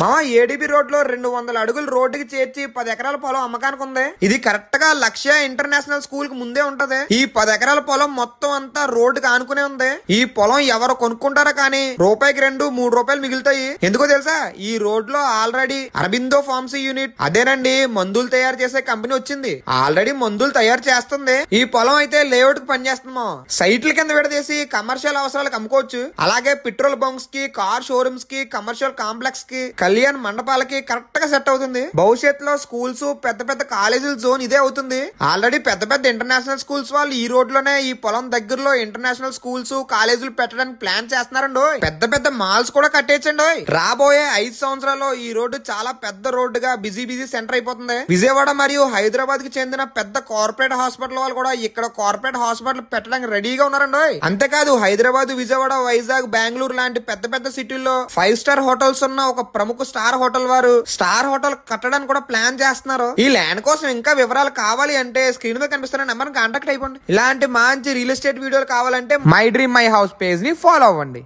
మామ ADB road లో రెండు వందల అడుగులు రోడ్డుకి చేర్చి పది ఎకరాల పొలం అమ్మకానికి ఉంది ఇది కరెక్ట్ గా లక్ష్య ఇంటర్నేషనల్ స్కూల్ కి ముందే ఉంటది ఈ పది ఎకరాల పొలం మొత్తం అంతా రోడ్డుకి ఆనుకునే ఉంది ఈ పొలం ఎవరు కొనుక్కుంటారా కానీ రూపాయికి రెండు మూడు రూపాయలు మిగులుతాయి ఎందుకో తెలుసా ఈ రోడ్ లో ఆల్రెడీ అరబిందో ఫార్మసీ యూనిట్ అదేనండి మందులు తయారు చేసే కంపెనీ వచ్చింది ఆల్రెడీ మందులు తయారు చేస్తుంది ఈ పొలం అయితే లేఅవుట్ కి పనిచేస్తున్నాం సైట్ల కింద విడదీసి కమర్షియల్ అవసరాలకు అమ్ముకోవచ్చు అలాగే పెట్రోల్ బంక్స్ కి కార్ షోరూమ్స్ కి కమర్షియల్ కాంప్లెక్స్ కి కళ్యాణ్ మండపాలకి కరెక్ట్ గా సెట్ అవుతుంది భవిష్యత్తులో స్కూల్స్ పెద్ద పెద్ద కాలేజీల జోన్ ఇదే అవుతుంది ఆల్రెడీ పెద్ద పెద్ద ఇంటర్నేషనల్ స్కూల్స్ వాళ్ళు ఈ రోడ్ లోనే ఈ పొలం దగ్గరలో ఇంటర్నేషనల్ స్కూల్స్ కాలేజీలు పెట్టడానికి ప్లాన్ చేస్తున్నారండి పెద్ద పెద్ద మాల్స్ కూడా కట్టేయచ్చండి రాబోయే ఐదు సంవత్సరాల్లో ఈ రోడ్డు చాలా పెద్ద గా బిజీ బిజీ సెంటర్ అయిపోతుంది విజయవాడ మరియు హైదరాబాద్ కి చెందిన పెద్ద కార్పొరేట్ హాస్పిటల్ వాళ్ళు కూడా ఇక్కడ కార్పొరేట్ హాస్పిటల్ పెట్టడానికి రెడీగా ఉన్నారండి అంతేకాదు హైదరాబాద్ విజయవాడ వైజాగ్ బెంగళూరు లాంటి పెద్ద పెద్ద సిటీల్లో ఫైవ్ స్టార్ హోటల్స్ ఉన్న ఒక ప్రముఖ వరకు స్టార్ హోటల్ వారు స్టార్ హోటల్ కట్టడానికి కూడా ప్లాన్ చేస్తున్నారు ఈ ల్యాండ్ కోసం ఇంకా వివరాలు కావాలి అంటే స్క్రీన్ మీద కనిపిస్తున్న నెంబర్ కాంటాక్ట్ అయిపోండి ఇలాంటి మంచి రియల్ ఎస్టేట్ వీడియోలు కావాలంటే my dream my house page ని ఫాలో అవ్వండి